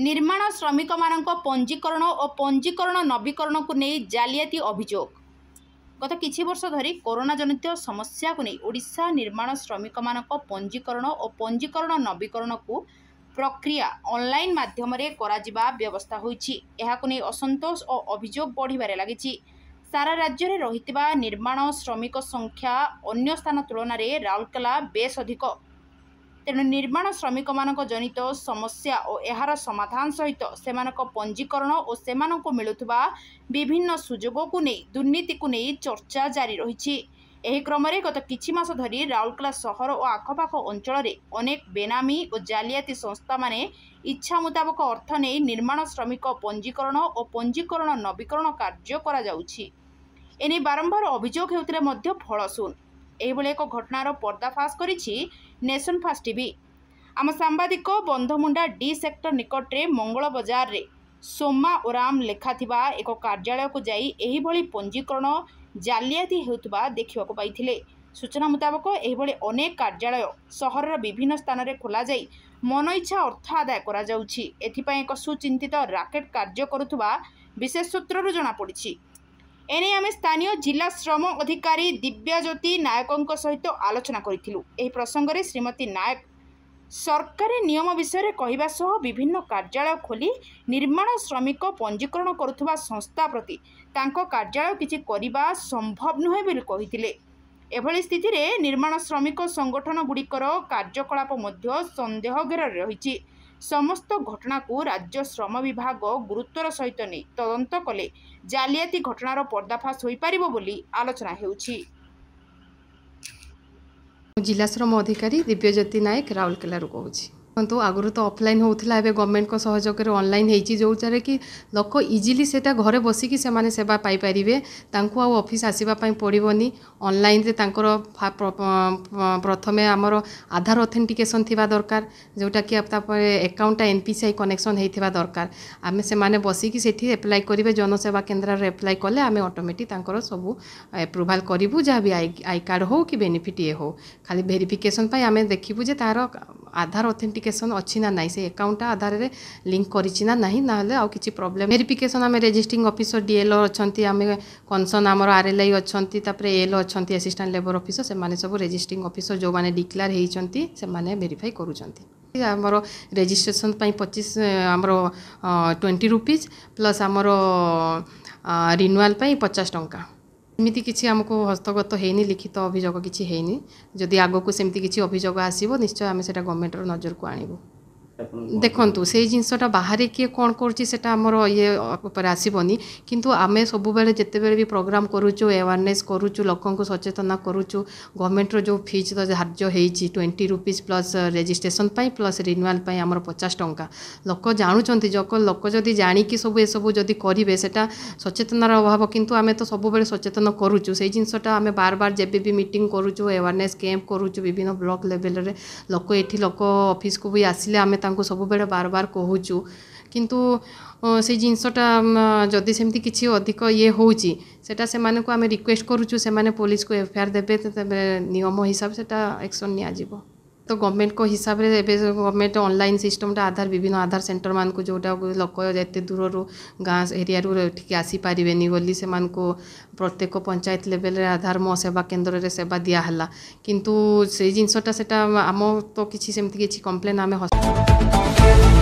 ନିର୍ମାଣ ଶ୍ରମିକମାନଙ୍କ ପଞ୍ଜୀକରଣ ଓ ପଞ୍ଜୀକରଣ ନବୀକରଣକୁ ନେଇ ଜାଲିଆତି ଅଭିଯୋଗ ଗତ କିଛି ବର୍ଷ ଧରି କରୋନା ଜନିତ ସମସ୍ୟାକୁ ନେଇ ଓଡ଼ିଶା ନିର୍ମାଣ ଶ୍ରମିକମାନଙ୍କ ପଞ୍ଜୀକରଣ ଓ ପଞ୍ଜୀକରଣ ନବୀକରଣକୁ ପ୍ରକ୍ରିୟା ଅନଲାଇନ୍ ମାଧ୍ୟମରେ କରାଯିବା ବ୍ୟବସ୍ଥା ହୋଇଛି ଏହାକୁ ନେଇ ଅସନ୍ତୋଷ ଓ ଅଭିଯୋଗ ବଢ଼ିବାରେ ଲାଗିଛି ସାରା ରାଜ୍ୟରେ ରହିଥିବା ନିର୍ମାଣ ଶ୍ରମିକ ସଂଖ୍ୟା ଅନ୍ୟ ସ୍ଥାନ ତୁଳନାରେ ରାଉରକେଲା ବେଶ୍ ଅଧିକ ତେଣୁ ନିର୍ମାଣ ଶ୍ରମିକମାନଙ୍କ ଜନିତ ସମସ୍ୟା ଓ ଏହାର ସମାଧାନ ସହିତ ସେମାନଙ୍କ ପଞ୍ଜୀକରଣ ଓ ସେମାନଙ୍କୁ ମିଳୁଥିବା ବିଭିନ୍ନ ସୁଯୋଗକୁ ନେଇ ଦୁର୍ନୀତିକୁ ନେଇ ଚର୍ଚ୍ଚା ଜାରି ରହିଛି ଏହି କ୍ରମରେ ଗତ କିଛି ମାସ ଧରି ରାଉରକେଲା ସହର ଓ ଆଖପାଖ ଅଞ୍ଚଳରେ ଅନେକ ବେନାମୀ ଓ ଜାଲିଆତି ସଂସ୍ଥାମାନେ ଇଚ୍ଛା ମୁତାବକ ଅର୍ଥ ନେଇ ନିର୍ମାଣ ଶ୍ରମିକ ପଞ୍ଜୀକରଣ ଓ ପଞ୍ଜୀକରଣ ନବୀକରଣ କାର୍ଯ୍ୟ କରାଯାଉଛି ଏନେଇ ବାରମ୍ବାର ଅଭିଯୋଗ ହେଉଥିଲେ ମଧ୍ୟ ଫଳ ଶୂନ ଏହିଭଳି ଏକ ଘଟଣାର ପର୍ଦ୍ଦାଫାଶ କରିଛି ନେସନ୍ ଫାଷ୍ଟ ଟିଭି ଆମ ସାମ୍ବାଦିକ ବନ୍ଧମୁଣ୍ଡା ଡି ସେକ୍ଟର ନିକଟରେ ମଙ୍ଗଳ ବଜାରରେ ସୋମା ଓରାମ ଲେଖାଥିବା ଏକ କାର୍ଯ୍ୟାଳୟକୁ ଯାଇ ଏହିଭଳି ପଞ୍ଜୀକରଣ ଜାଲିଆତି ହେଉଥିବା ଦେଖିବାକୁ ପାଇଥିଲେ ସୂଚନା ମୁତାବକ ଏହିଭଳି ଅନେକ କାର୍ଯ୍ୟାଳୟ ସହରର ବିଭିନ୍ନ ସ୍ଥାନରେ ଖୋଲାଯାଇ ମନଇଚ୍ଛା ଅର୍ଥ ଆଦାୟ କରାଯାଉଛି ଏଥିପାଇଁ ଏକ ସୁଚିନ୍ତିତ ରାକେଟ୍ କାର୍ଯ୍ୟ କରୁଥିବା ବିଶେଷ ସୂତ୍ରରୁ ଜଣାପଡ଼ିଛି এনে আমি স্থানীয় জেলা শ্রম অধিকারী দিব্যজ্যোতি নায়কঙ্ সহ আলোচনা করেছিল এই প্রসঙ্গে শ্রীমতী নায়ক সরকারি নিয়ম বিষয়ে কহা সহ বিভিন্ন কার্যালয় খোলি নির্মাণ শ্রমিক পঞ্জীকরণ করুবা সংস্থা প্রতি কার্যালয় কিছু করা সম্ভব নুহে বলে এভাবে স্থিতিরে নির্মাণ শ্রমিক সংগঠনগুড়ি কার্যকলাপ সন্দেহ ঘেরে রয়েছে ସମସ୍ତ ଘଟଣାକୁ ରାଜ୍ୟ ଶ୍ରମ ବିଭାଗ ଗୁରୁତ୍ୱର ସହିତ ନେଇ ତଦନ୍ତ କଲେ ଜାଲିଆତି ଘଟଣାର ପର୍ଦ୍ଦାଫାଶ ହୋଇପାରିବ ବୋଲି ଆଲୋଚନା ହେଉଛି ମୁଁ ଜିଲ୍ଲା ଶ୍ରମ ଅଧିକାରୀ ଦିବ୍ୟଜ୍ୟୋତି ନାୟକ ରାଉରକେଲାରୁ କହୁଛି ଦେଖନ୍ତୁ ଆଗରୁ ତ ଅଫଲାଇନ୍ ହେଉଥିଲା ଏବେ ଗଭର୍ଣ୍ଣମେଣ୍ଟଙ୍କ ସହଯୋଗରେ ଅନଲାଇନ୍ ହେଇଛି ଯେଉଁଟାରେ କି ଲୋକ ଇଜିଲି ସେଇଟା ଘରେ ବସିକି ସେମାନେ ସେବା ପାଇପାରିବେ ତାଙ୍କୁ ଆଉ ଅଫିସ୍ ଆସିବା ପାଇଁ ପଡ଼ିବନି ଅନଲାଇନ୍ରେ ତାଙ୍କର ପ୍ରଥମେ ଆମର ଆଧାର ଅଥେଣ୍ଟିକେସନ୍ ଥିବା ଦରକାର ଯେଉଁଟାକି ତାପରେ ଆକାଉଣ୍ଟଟା N P C I connection ହେଇଥିବା ଦରକାର ଆମେ ସେମାନେ ବସିକି ସେଠି ଆପ୍ଲାଏ କରିବେ ଜନସେବା କେନ୍ଦ୍ରରେ ଆପ୍ଲାଏ କଲେ ଆମେ ଅଟୋମେଟିକ୍ ତାଙ୍କର ସବୁ ଆପ୍ରୁଭାଲ୍ କରିବୁ ଯାହା ବି ଆଇ ଆଇ କାର୍ଡ଼ ହେଉ କି ବେନିଫିଟ୍ ଇଏ ହେଉ ଖାଲି ଭେରିଫିକେସନ୍ ପାଇଁ ଆମେ ଦେଖିବୁ ଯେ ତା'ର আধার অথেন্টিকেসন অছি না নাই সেই একাউন্টটা আধারে লিঙ্ক করেছি না নাই নাহলে আউ কিছু প্রোবলেম ভেরিফিকেসন আমি রেজিস্ট্রিং অফিসর ডিএলও অনেক আমি কনসর্ন আমার আরএলআই অনেক তাপরে এলও অনেক আসিষ্টাট লেবর অফিসর সে সব রেজিস্ট্রিং অফিসর যে ডিক্লার হয়েছেন সে ভেরিফাই করুচার আমার ରେଜିଷ୍ଟ୍ରେସନ୍ ପାଇଁ ପଚିଶ ଆମର ଟ୍ୱେଣ୍ଟି ରୁପିଜ୍ ପ୍ଲସ୍ ଆମର ରିନ୍ୟୁଆଲ୍ ପାଇଁ ପଚାଶ ଟଙ୍କା ଏମିତି କିଛି ଆମକୁ ହସ୍ତଗତ ହେଇନି ଲିଖିତ ଅଭିଯୋଗ କିଛି ହେଇନି ଯଦି ଆଗକୁ ସେମିତି କିଛି ଅଭିଯୋଗ ଆସିବ ନିଶ୍ଚୟ ଆମେ ସେଇଟା ଗଭର୍ଣ୍ଣମେଣ୍ଟର ନଜରକୁ ଆଣିବୁ ଦେଖନ୍ତୁ ସେଇ ଜିନିଷଟା ବାହାରେ କିଏ କ'ଣ କରୁଛି ସେଟା ଆମର ଇଏ ଉପରେ ଆସିବନି କିନ୍ତୁ ଆମେ ସବୁବେଳେ ଯେତେବେଳେ ବି ପ୍ରୋଗ୍ରାମ୍ କରୁଛୁ ଆୱାରନେସ୍ କରୁଛୁ ଲୋକଙ୍କୁ ସଚେତନ କରୁଛୁ ଗଭର୍ଣ୍ଣମେଣ୍ଟର ଯେଉଁ ଫିଜ୍ ଧାର୍ଯ୍ୟ ହେଇଛି ଟ୍ୱେଣ୍ଟି ରୁପିଜ୍ ପ୍ଲସ୍ ରେଜିଷ୍ଟ୍ରେସନ୍ ପାଇଁ ପ୍ଲସ୍ ରିନ୍ୟୁଆଲ୍ ପାଇଁ ଆମର ପଚାଶ ଟଙ୍କା ଲୋକ ଜାଣୁଛନ୍ତି ଯକ ଲୋକ ଯଦି ଜାଣିକି ସବୁ ଏସବୁ ଯଦି କରିବେ ସେଟା ସଚେତନର ଅଭାବ କିନ୍ତୁ ଆମେ ତ ସବୁବେଳେ ସଚେତନ କରୁଛୁ ସେଇ ଜିନିଷଟା ଆମେ ବାର ବାର ଯେବେ ବି ମିଟିଂ କରୁଛୁ ଆୱାରନେସ୍ କ୍ୟାମ୍ପ କରୁଛୁ ବିଭିନ୍ନ ବ୍ଲକ୍ ଲେଭେଲ୍ରେ ଲୋକ ଏଠି ଲୋକ ଅଫିସ୍କୁ ବି ଆସିଲେ ଆମେ ତାଙ୍କୁ ତାଙ୍କୁ ସବୁବେଳେ ବାର ବାର କହୁଛୁ କିନ୍ତୁ ସେଇ ଜିନିଷଟା ଯଦି ସେମିତି କିଛି ଅଧିକ ଇଏ ହେଉଛି ସେଟା ସେମାନଙ୍କୁ ଆମେ ରିକ୍ୱେଷ୍ଟ କରୁଛୁ ସେମାନେ ପୋଲିସକୁ ଏଫଆଇଆର୍ ଦେବେ ନିୟମ ହିସାବରେ ସେଟା ଆକ୍ସନ୍ ନିଆଯିବ ତ ଗଭର୍ଣ୍ଣମେଣ୍ଟଙ୍କ ହିସାବରେ ଏବେ ଗଭର୍ଣ୍ଣମେଣ୍ଟ ଅନଲାଇନ୍ ସିଷ୍ଟମଟା ଆଧାର ବିଭିନ୍ନ ଆଧାର ସେଣ୍ଟରମାନଙ୍କୁ ଯେଉଁଟା ଲୋକ ଏତେ ଦୂରରୁ ଗାଁ ଏରିଆରୁ ଏଠିକି ଆସିପାରିବେନି ବୋଲି ସେମାନଙ୍କୁ ପ୍ରତ୍ୟେକ ପଞ୍ଚାୟତ ଲେଭେଲରେ ଆଧାର ମୋ ସେବା କେନ୍ଦ୍ରରେ ସେବା ଦିଆହେଲା କିନ୍ତୁ ସେଇ ଜିନିଷଟା ସେଟା ଆମ ତ କିଛି ସେମିତି କିଛି କମ୍ପ୍ଲେନ୍ ଆମେ